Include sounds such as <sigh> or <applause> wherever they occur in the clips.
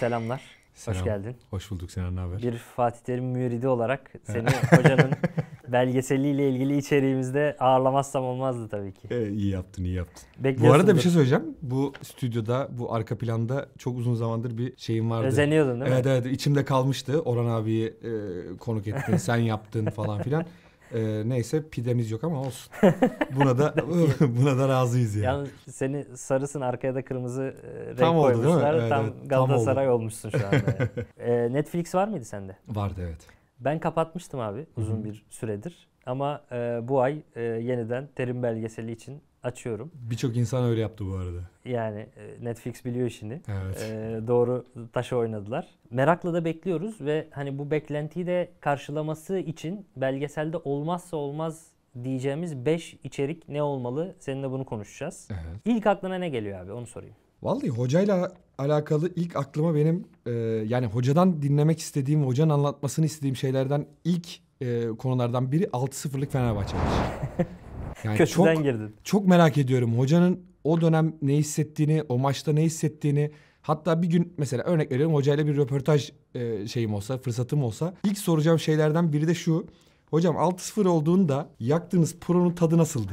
selamlar. Selam. Hoş geldin. Hoş bulduk Sinan haber? Bir Fatih Terim müridi olarak seni <laughs> hocanın belgeseliyle ilgili içeriğimizde ağırlamazsam olmazdı tabii ki. E, iyi yaptın, iyi yaptın. Bu arada bir şey söyleyeceğim. Bu stüdyoda, bu arka planda çok uzun zamandır bir şeyim vardı. Özeniyordun değil mi? Evet evet içimde kalmıştı. Orhan abiyi e, konuk ettin, <laughs> sen yaptın falan filan. Ee, neyse pidemiz yok ama olsun. <laughs> Buna da <laughs> buna da razıyız yani. Yalnız seni sarısın arkaya da kırmızı e, renk tam oldu, koymuşlar. Oldu, tam evet, Galatasaray tam olmuşsun şu anda. Yani. <laughs> E, Netflix var mıydı sende? Vardı evet. Ben kapatmıştım abi uzun Hı-hı. bir süredir. Ama e, bu ay e, yeniden Terim belgeseli için açıyorum. Birçok insan öyle yaptı bu arada. Yani e, Netflix biliyor işini. Evet. Ee, doğru taşı oynadılar. Merakla da bekliyoruz ve hani bu beklentiyi de karşılaması için belgeselde olmazsa olmaz diyeceğimiz 5 içerik ne olmalı? Seninle bunu konuşacağız. Evet. İlk aklına ne geliyor abi onu sorayım. Vallahi hocayla alakalı ilk aklıma benim e, yani hocadan dinlemek istediğim, hocanın anlatmasını istediğim şeylerden ilk e, konulardan biri 6-0'lık Fenerbahçe maçı. <laughs> Yani Kötüden çok, girdin. Çok merak ediyorum hocanın o dönem ne hissettiğini, o maçta ne hissettiğini. Hatta bir gün mesela örnek veriyorum hocayla bir röportaj e, şeyim olsa, fırsatım olsa. ilk soracağım şeylerden biri de şu. Hocam 6-0 olduğunda yaktığınız pronun tadı nasıldı?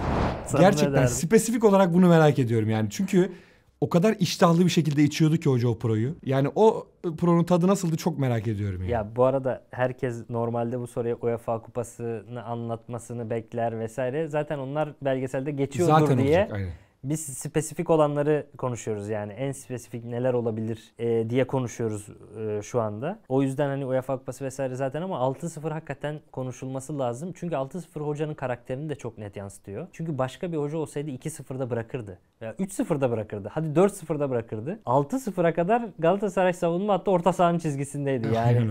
<laughs> Gerçekten spesifik olarak bunu merak ediyorum yani. Çünkü o kadar iştahlı bir şekilde içiyordu ki hoca o proyu. Yani o e, pronun tadı nasıldı çok merak ediyorum. Yani. Ya bu arada herkes normalde bu soruya UEFA kupasını anlatmasını bekler vesaire. Zaten onlar belgeselde geçiyordur Zaten diye. Olacak, aynen biz spesifik olanları konuşuyoruz yani en spesifik neler olabilir e, diye konuşuyoruz e, şu anda. O yüzden hani UEFA Kupası vesaire zaten ama 6-0 hakikaten konuşulması lazım. Çünkü 6-0 hocanın karakterini de çok net yansıtıyor. Çünkü başka bir hoca olsaydı 2-0'da bırakırdı. Veya 3-0'da bırakırdı. Hadi 4-0'da bırakırdı. 6-0'a kadar Galatasaray savunma hatta orta sahanın çizgisindeydi yani.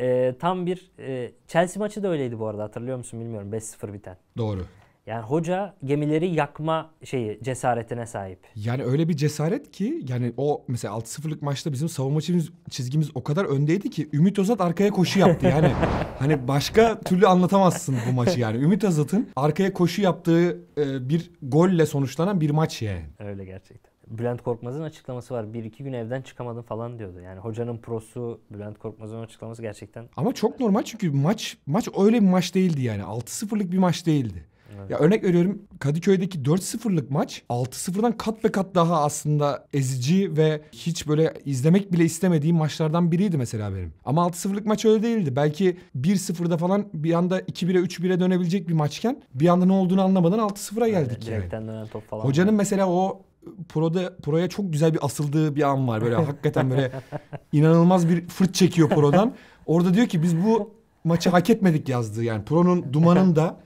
e, tam bir e, Chelsea maçı da öyleydi bu arada hatırlıyor musun bilmiyorum 5-0 biten. Doğru. Yani hoca gemileri yakma şeyi cesaretine sahip. Yani öyle bir cesaret ki yani o mesela 6-0'lık maçta bizim savunma çizgimiz, çizgimiz o kadar öndeydi ki Ümit Özat arkaya koşu yaptı. Yani <laughs> hani başka türlü anlatamazsın bu maçı yani. Ümit Özat'ın arkaya koşu yaptığı e, bir golle sonuçlanan bir maç yani. Öyle gerçekten. Bülent Korkmaz'ın açıklaması var. Bir iki gün evden çıkamadım falan diyordu. Yani hocanın prosu Bülent Korkmaz'ın açıklaması gerçekten. Ama çok normal çünkü maç maç öyle bir maç değildi yani. 6-0'lık bir maç değildi. Evet. Ya örnek veriyorum Kadıköy'deki 4-0'lık maç 6-0'dan kat be kat daha aslında ezici ve hiç böyle izlemek bile istemediğim maçlardan biriydi mesela benim. Ama 6-0'lık maç öyle değildi. Belki 1-0'da falan bir anda 2-1'e 3-1'e dönebilecek bir maçken bir anda ne olduğunu anlamadan 6-0'a geldik. Yani, direkten dönen top falan. Hocanın var. mesela o Pro'da Pro'ya çok güzel bir asıldığı bir an var. Böyle <laughs> hakikaten böyle inanılmaz bir fırt çekiyor Pro'dan. Orada diyor ki biz bu maçı hak etmedik yazdı yani. Pro'nun dumanın da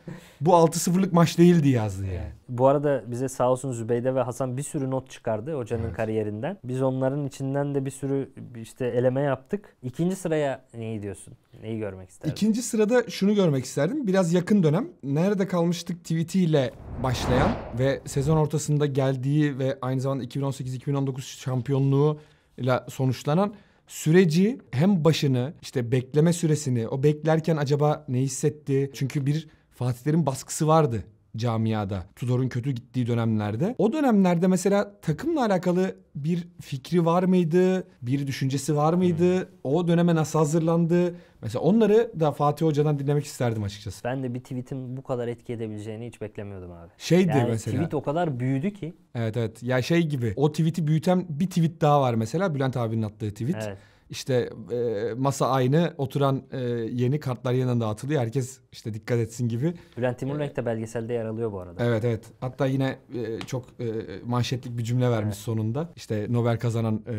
bu 6-0'lık maç değildi yazdı yani. Bu arada bize sağ olsun Zübeyde ve Hasan bir sürü not çıkardı hocanın evet. kariyerinden. Biz onların içinden de bir sürü işte eleme yaptık. İkinci sıraya neyi diyorsun? Neyi görmek isterdin? İkinci sırada şunu görmek isterdim. Biraz yakın dönem. Nerede kalmıştık tweetiyle başlayan ve sezon ortasında geldiği ve aynı zamanda 2018-2019 şampiyonluğu ile sonuçlanan süreci hem başını işte bekleme süresini o beklerken acaba ne hissetti? Çünkü bir Fatihlerin baskısı vardı camiada. Tudor'un kötü gittiği dönemlerde. O dönemlerde mesela takımla alakalı bir fikri var mıydı? Bir düşüncesi var mıydı? Hmm. O döneme nasıl hazırlandı? Mesela onları da Fatih Hoca'dan dinlemek isterdim açıkçası. Ben de bir tweetin bu kadar etki edebileceğini hiç beklemiyordum abi. Şeydi yani mesela. Tweet o kadar büyüdü ki. Evet evet. Ya şey gibi. O tweet'i büyüten bir tweet daha var mesela. Bülent abinin attığı tweet. Evet. İşte e, masa aynı, oturan e, yeni kartlar yeniden dağıtılıyor. Herkes işte dikkat etsin gibi. Bülent e, Timurlenk de belgeselde yer alıyor bu arada. Evet evet. Hatta yine e, çok e, manşetlik bir cümle vermiş evet. sonunda. İşte Nobel kazanan e,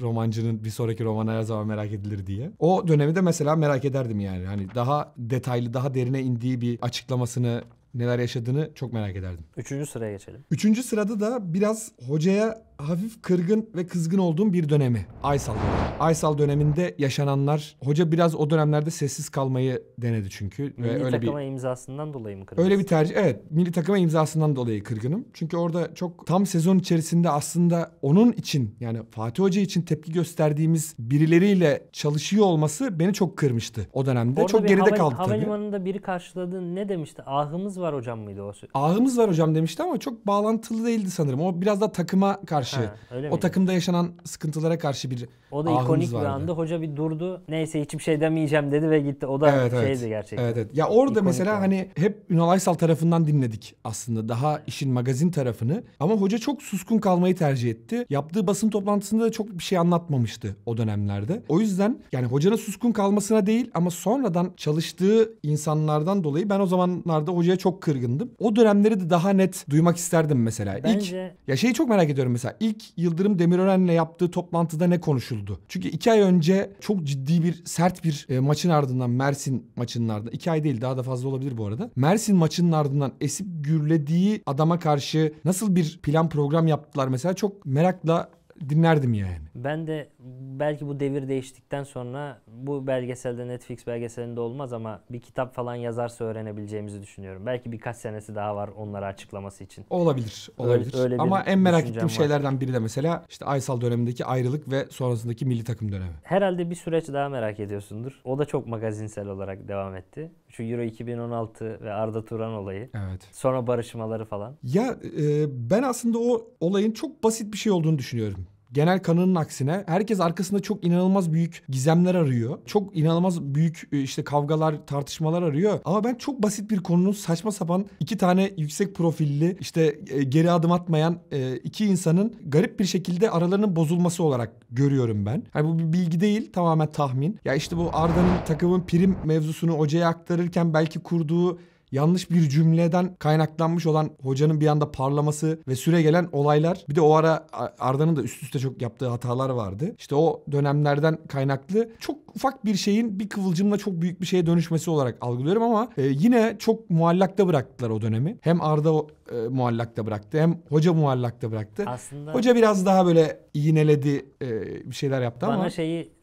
romancının bir sonraki romanı her zaman merak edilir diye. O dönemi de mesela merak ederdim yani. Hani daha detaylı, daha derine indiği bir açıklamasını neler yaşadığını çok merak ederdim. Üçüncü sıraya geçelim. Üçüncü sırada da biraz hocaya hafif kırgın ve kızgın olduğum bir dönemi. Aysal. Aysal döneminde yaşananlar. Hoca biraz o dönemlerde sessiz kalmayı denedi çünkü. Milli ve öyle takıma bir, imzasından dolayı mı kırgın? Öyle bir tercih. Evet. Milli takıma imzasından dolayı kırgınım. Çünkü orada çok tam sezon içerisinde aslında onun için yani Fatih Hoca için tepki gösterdiğimiz birileriyle çalışıyor olması beni çok kırmıştı o dönemde. Orada çok geride hava, kaldı tabii. Havalimanında biri karşıladı ne demişti? Ahımız var var hocam mıydı o? Ağımız var hocam demişti ama çok bağlantılı değildi sanırım. O biraz da takıma karşı, ha, o takımda yaşanan sıkıntılara karşı bir O da ikonik vardı. bir anda hoca bir durdu. Neyse hiçbir şey demeyeceğim dedi ve gitti. O da evet, şeydi evet. gerçekten. Evet, evet. Ya orada ikonik mesela yani. hani hep Ünal Aysal tarafından dinledik aslında. Daha işin magazin tarafını. Ama hoca çok suskun kalmayı tercih etti. Yaptığı basın toplantısında da çok bir şey anlatmamıştı o dönemlerde. O yüzden yani hocanın suskun kalmasına değil ama sonradan çalıştığı insanlardan dolayı ben o zamanlarda hocaya çok çok kırgındım. O dönemleri de daha net duymak isterdim mesela. Bence... İlk, ya şeyi çok merak ediyorum mesela. İlk Yıldırım Demirören'le yaptığı toplantıda ne konuşuldu? Çünkü iki ay önce çok ciddi bir sert bir e, maçın ardından Mersin maçının ardından. iki ay değil daha da fazla olabilir bu arada. Mersin maçının ardından esip gürlediği adama karşı nasıl bir plan program yaptılar mesela çok merakla dinlerdim yani. Ben de belki bu devir değiştikten sonra bu belgeselde Netflix belgeselinde olmaz ama bir kitap falan yazarsa öğrenebileceğimizi düşünüyorum. Belki birkaç senesi daha var onları açıklaması için. Olabilir. Olabilir. Öyle, öyle ama en merak ettiğim var. şeylerden biri de mesela işte Aysal dönemindeki ayrılık ve sonrasındaki milli takım dönemi. Herhalde bir süreç daha merak ediyorsundur. O da çok magazinsel olarak devam etti. Şu Euro 2016 ve Arda Turan olayı. Evet. Sonra barışmaları falan. Ya e, ben aslında o olayın çok basit bir şey olduğunu düşünüyorum. Genel kanının aksine herkes arkasında çok inanılmaz büyük gizemler arıyor. Çok inanılmaz büyük e, işte kavgalar, tartışmalar arıyor. Ama ben çok basit bir konunun saçma sapan iki tane yüksek profilli işte e, geri adım atmayan e, iki insanın garip bir şekilde aralarının bozulması olarak görüyorum ben. Yani bu bir bilgi değil tamamen tahmin. Ya işte bu Arda'nın takımın prim mevzusunu hocaya aktarırken belki kurduğu yanlış bir cümleden kaynaklanmış olan hocanın bir anda parlaması ve süre gelen olaylar bir de o ara Arda'nın da üst üste çok yaptığı hatalar vardı. İşte o dönemlerden kaynaklı çok ufak bir şeyin bir kıvılcımla çok büyük bir şeye dönüşmesi olarak algılıyorum ama e, yine çok muallakta bıraktılar o dönemi. Hem Arda e, muallakta bıraktı hem hoca muallakta bıraktı. Aslında hoca biraz daha böyle iğneledi e, bir şeyler yaptı bana ama. Bana şeyi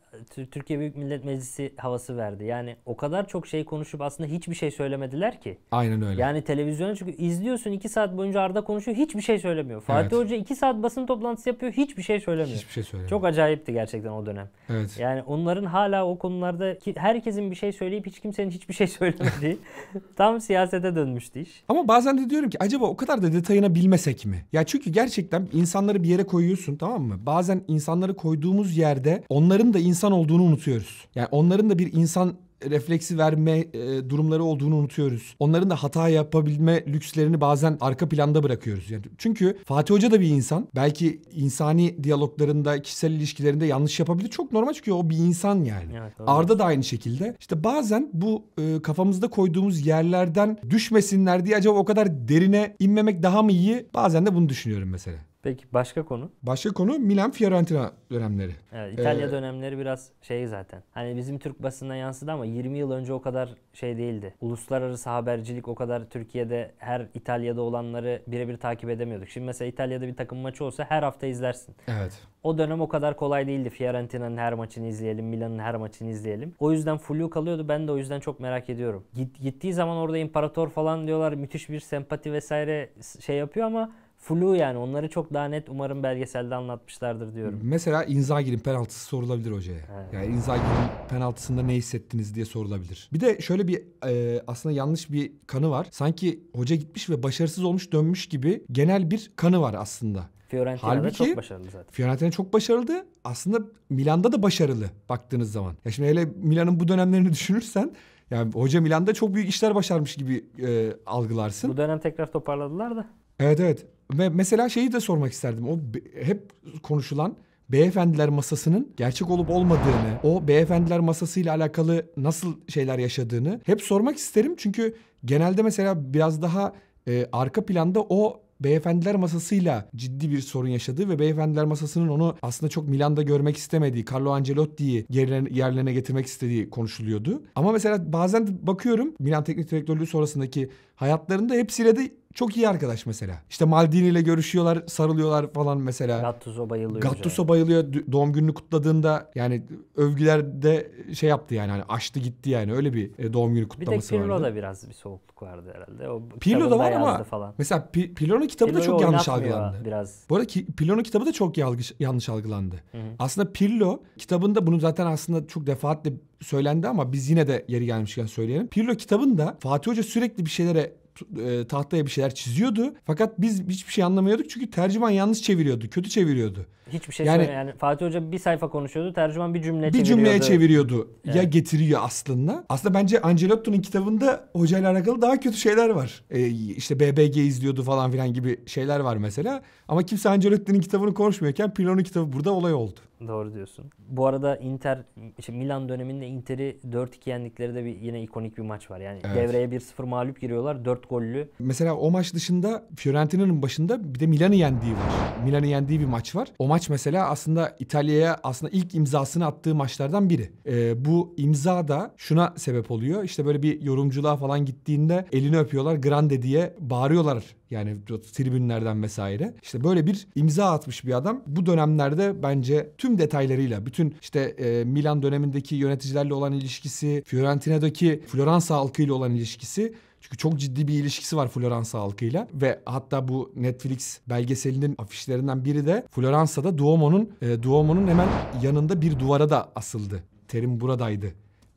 Türkiye Büyük Millet Meclisi havası verdi. Yani o kadar çok şey konuşup aslında hiçbir şey söylemediler ki. Aynen öyle. Yani televizyona çünkü izliyorsun iki saat boyunca Arda konuşuyor hiçbir şey söylemiyor. Fatih Hoca iki saat basın toplantısı yapıyor hiçbir şey söylemiyor. Hiçbir şey söylemiyor. Çok acayipti gerçekten o dönem. Evet. Yani onların hala o konularda ki herkesin bir şey söyleyip hiç kimsenin hiçbir şey <laughs> söylemediği tam siyasete dönmüştü iş. Ama bazen de diyorum ki acaba o kadar da detayına bilmesek mi? Ya çünkü gerçekten insanları bir yere koyuyorsun tamam mı? Bazen insanları koyduğumuz yerde onların da insan insan olduğunu unutuyoruz. Yani onların da bir insan refleksi verme e, durumları olduğunu unutuyoruz. Onların da hata yapabilme lükslerini bazen arka planda bırakıyoruz. Yani çünkü Fatih Hoca da bir insan. Belki insani diyaloglarında, kişisel ilişkilerinde yanlış yapabilir. Çok normal çünkü o bir insan yani. Evet, Arda da aynı şekilde. İşte bazen bu e, kafamızda koyduğumuz yerlerden düşmesinler diye acaba o kadar derine inmemek daha mı iyi? Bazen de bunu düşünüyorum mesela. Peki başka konu? Başka konu Milan Fiorentina dönemleri. Evet, İtalya ee, dönemleri biraz şey zaten. Hani bizim Türk basına yansıdı ama 20 yıl önce o kadar şey değildi. Uluslararası habercilik o kadar Türkiye'de her İtalya'da olanları birebir takip edemiyorduk. Şimdi mesela İtalya'da bir takım maçı olsa her hafta izlersin. Evet. O dönem o kadar kolay değildi. Fiorentina'nın her maçını izleyelim, Milan'ın her maçını izleyelim. O yüzden flu kalıyordu. Ben de o yüzden çok merak ediyorum. Git, gittiği zaman orada imparator falan diyorlar. Müthiş bir sempati vesaire şey yapıyor ama flu yani onları çok daha net umarım belgeselde anlatmışlardır diyorum. Mesela Inzaghi'nin penaltısı sorulabilir hocaya. Evet. Yani Inzaghi'nin penaltısında ne hissettiniz diye sorulabilir. Bir de şöyle bir e, aslında yanlış bir kanı var. Sanki hoca gitmiş ve başarısız olmuş dönmüş gibi genel bir kanı var aslında. Fiorentina'da çok başarılı zaten. Fiorentina çok başarılı. Aslında Milan'da da başarılı baktığınız zaman. Ya şimdi hele Milan'ın bu dönemlerini <laughs> düşünürsen yani hoca Milan'da çok büyük işler başarmış gibi e, algılarsın. Bu dönem tekrar toparladılar da. Evet evet. Ve mesela şeyi de sormak isterdim. O hep konuşulan beyefendiler masasının gerçek olup olmadığını, o beyefendiler masasıyla alakalı nasıl şeyler yaşadığını hep sormak isterim. Çünkü genelde mesela biraz daha e, arka planda o beyefendiler masasıyla ciddi bir sorun yaşadığı ve beyefendiler masasının onu aslında çok Milan'da görmek istemediği, Carlo Ancelotti'yi yerlerine, getirmek istediği konuşuluyordu. Ama mesela bazen bakıyorum Milan Teknik Direktörlüğü sonrasındaki hayatlarında hepsiyle de çok iyi arkadaş mesela. İşte Maldini ile görüşüyorlar, sarılıyorlar falan mesela. Gattuso bayılıyor. Gattuso bayılıyor. Doğum gününü kutladığında yani övgülerde şey yaptı yani hani açtı gitti yani öyle bir e, doğum günü kutlaması vardı. Bir de Pirlo'da vardı. biraz bir soğukluk vardı herhalde. O da var ama falan. mesela P- Pirlo'nun kitabı Pirlo'yu da çok yanlış algılandı. Biraz. Bu arada ki, Pirlo'nun kitabı da çok yanlış, yanlış algılandı. Hı-hı. Aslında Pirlo kitabında bunu zaten aslında çok defaatle söylendi ama biz yine de yeri gelmişken söyleyelim. Pirlo kitabında Fatih Hoca sürekli bir şeylere e, tahtaya bir şeyler çiziyordu. Fakat biz hiçbir şey anlamıyorduk çünkü tercüman yanlış çeviriyordu, kötü çeviriyordu. Hiçbir şey yani, Yani Fatih Hoca bir sayfa konuşuyordu, tercüman bir cümle bir çeviriyordu. Bir cümleye çeviriyordu. Evet. Ya getiriyor aslında. Aslında bence Ancelotti'nin kitabında hocayla alakalı daha kötü şeyler var. E, işte BBG izliyordu falan filan gibi şeyler var mesela. Ama kimse Ancelotti'nin kitabını konuşmuyorken Pirlo'nun kitabı burada olay oldu. Doğru diyorsun. Bu arada Inter, işte Milan döneminde Inter'i 4-2 yendikleri de bir, yine ikonik bir maç var. Yani evet. devreye 1-0 mağlup giriyorlar. 4 gollü. Mesela o maç dışında Fiorentina'nın başında bir de Milan'ı yendiği var. Milan'ı yendiği bir maç var. O maç mesela aslında İtalya'ya aslında ilk imzasını attığı maçlardan biri. Ee, bu imza da şuna sebep oluyor. İşte böyle bir yorumculuğa falan gittiğinde elini öpüyorlar. Grande diye bağırıyorlar yani tribünlerden vesaire. İşte böyle bir imza atmış bir adam. Bu dönemlerde bence tüm detaylarıyla bütün işte e, Milan dönemindeki yöneticilerle olan ilişkisi, Fiorentina'daki Floransa halkıyla olan ilişkisi çünkü çok ciddi bir ilişkisi var Floransa halkıyla ve hatta bu Netflix belgeselinin afişlerinden biri de Floransa'da Duomo'nun e, Duomo'nun hemen yanında bir duvara da asıldı. Terim buradaydı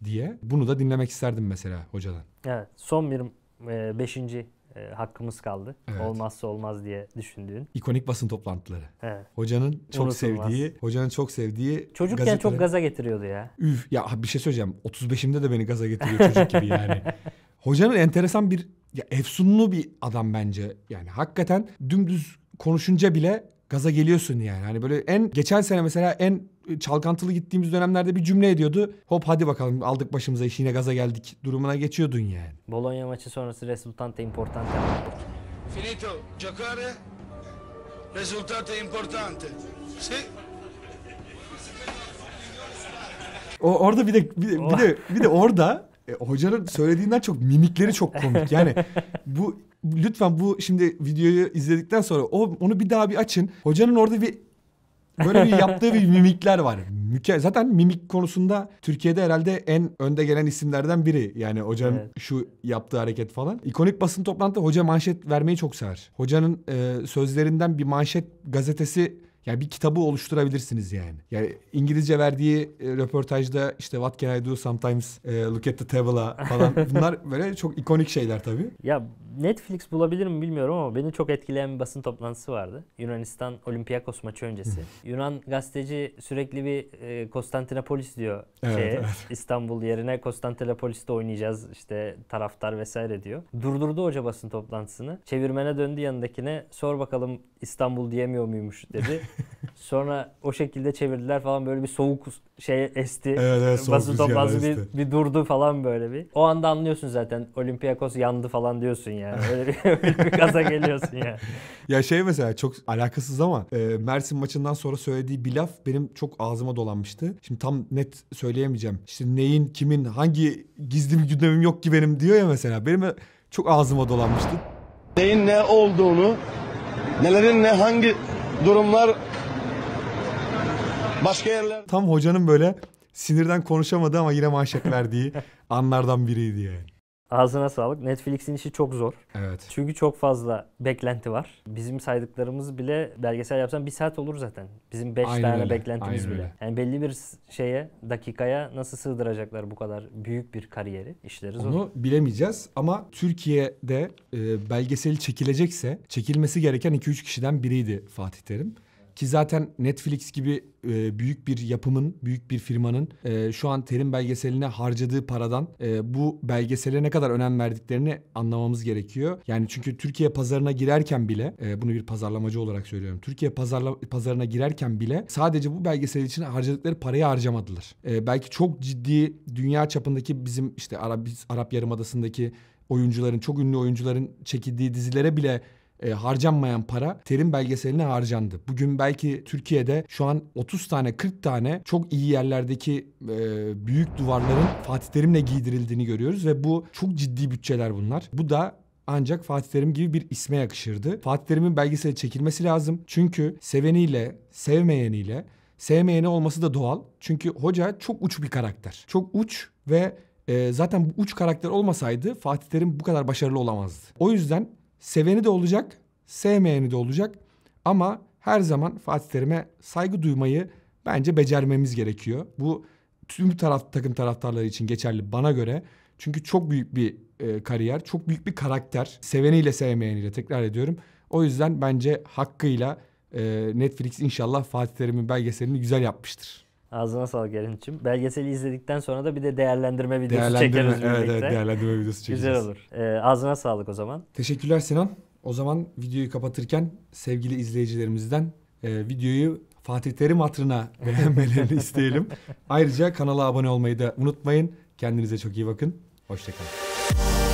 diye. Bunu da dinlemek isterdim mesela hocadan. Evet. Son bir e, beşinci e, hakkımız kaldı. Evet. Olmazsa olmaz diye düşündüğün. İkonik basın toplantıları. Evet. Hocanın çok Unutulmaz. sevdiği, hocanın çok sevdiği Çocukken gazeteler... çok gaza getiriyordu ya. Üf ya bir şey söyleyeceğim. 35'imde de beni gaza getiriyor çocuk gibi yani. <laughs> Hocanın enteresan bir ya efsunlu bir adam bence. Yani hakikaten dümdüz konuşunca bile gaza geliyorsun yani. Hani böyle en geçen sene mesela en çalkantılı gittiğimiz dönemlerde bir cümle ediyordu. Hop hadi bakalım aldık başımıza işi yine gaza geldik durumuna geçiyordun yani. Bologna maçı sonrası resultante importante. Finito giocare. Resultate importante. Si. O orada bir de bir de, bir de, oh. bir de orada e, hocanın söylediğinden çok mimikleri çok komik. Yani <laughs> bu lütfen bu şimdi videoyu izledikten sonra o onu bir daha bir açın. Hocanın orada bir Böyle bir <laughs> yaptığı bir mimikler var. Müke zaten mimik konusunda Türkiye'de herhalde en önde gelen isimlerden biri. Yani hocam evet. şu yaptığı hareket falan. İkonik basın toplantı hoca manşet vermeyi çok sever. Hocanın e, sözlerinden bir manşet gazetesi yani bir kitabı oluşturabilirsiniz yani. Yani İngilizce verdiği e, röportajda işte what can I do sometimes e, look at the table falan <laughs> bunlar böyle çok ikonik şeyler tabii. Ya Netflix bulabilir mi bilmiyorum ama beni çok etkileyen bir basın toplantısı vardı. Yunanistan Olympiakos maçı öncesi. Yunan gazeteci sürekli bir e, Konstantinopolis diyor evet, şeye, evet. <laughs> İstanbul yerine Konstantinopolis'te oynayacağız işte taraftar vesaire diyor. Durdurdu hoca basın toplantısını. Çevirmene döndü yanındakine sor bakalım İstanbul diyemiyor muymuş dedi. <laughs> Sonra o şekilde çevirdiler falan böyle bir soğuk şey esti. Evet, evet soğuk Basın toplantı bir, bir durdu falan böyle bir. O anda anlıyorsun zaten Olympiakos yandı falan diyorsun yani. Öyle bir, <laughs> öyle bir gaza geliyorsun yani. <laughs> Ya şey mesela çok alakasız ama e, Mersin maçından sonra söylediği bir laf benim çok ağzıma dolanmıştı. Şimdi tam net söyleyemeyeceğim. İşte neyin, kimin, hangi gizli bir gündemim yok ki benim diyor ya mesela. Benim çok ağzıma dolanmıştı. Neyin ne olduğunu, nelerin ne hangi durumlar başka yerler. Tam hocanın böyle sinirden konuşamadı ama yine manşet verdiği <laughs> anlardan biriydi yani. Ağzına sağlık. Netflix'in işi çok zor. Evet. Çünkü çok fazla beklenti var. Bizim saydıklarımız bile belgesel yapsan bir saat olur zaten. Bizim beş tane öyle. beklentimiz Aynen bile. Öyle. Yani belli bir şeye, dakikaya nasıl sığdıracaklar bu kadar büyük bir kariyeri? İşleri zor. Onu bilemeyeceğiz ama Türkiye'de e, belgeseli çekilecekse çekilmesi gereken 2-3 kişiden biriydi Fatih Terim. Ki zaten Netflix gibi e, büyük bir yapımın, büyük bir firmanın e, şu an terim belgeseline harcadığı paradan e, bu belgesele ne kadar önem verdiklerini anlamamız gerekiyor. Yani çünkü Türkiye pazarına girerken bile, e, bunu bir pazarlamacı olarak söylüyorum. Türkiye pazarla, pazarına girerken bile sadece bu belgesel için harcadıkları parayı harcamadılar. E, belki çok ciddi dünya çapındaki bizim işte Arap, Arap Yarımadası'ndaki oyuncuların, çok ünlü oyuncuların çekildiği dizilere bile e, harcanmayan para terim belgeseline harcandı. Bugün belki Türkiye'de şu an 30 tane 40 tane çok iyi yerlerdeki e, büyük duvarların Fatih Terim'le giydirildiğini görüyoruz ve bu çok ciddi bütçeler bunlar. Bu da ancak Fatih Terim gibi bir isme yakışırdı. Fatih Terim'in belgeseli çekilmesi lazım. Çünkü seveniyle, sevmeyeniyle, sevmeyeni olması da doğal. Çünkü hoca çok uç bir karakter. Çok uç ve e, zaten bu uç karakter olmasaydı Fatih Terim bu kadar başarılı olamazdı. O yüzden Seveni de olacak, sevmeyeni de olacak. Ama her zaman Fatih Terim'e saygı duymayı bence becermemiz gerekiyor. Bu tüm taraf takım taraftarları için geçerli bana göre. Çünkü çok büyük bir e, kariyer, çok büyük bir karakter. Seveniyle sevmeyeniyle tekrar ediyorum. O yüzden bence hakkıyla e, Netflix inşallah Fatih Terim'in belgeselini güzel yapmıştır. Ağzına sağlık Erin'cim. Belgeseli izledikten sonra da bir de değerlendirme videosu değerlendirme, çekeriz birlikte. Evet, değerlendirme videosu çekeriz. Güzel olur. Ee, ağzına sağlık o zaman. Teşekkürler Sinan. O zaman videoyu kapatırken sevgili izleyicilerimizden e, videoyu Fatih Terim hatırına <laughs> beğenmelerini isteyelim. Ayrıca kanala abone olmayı da unutmayın. Kendinize çok iyi bakın. Hoşçakalın.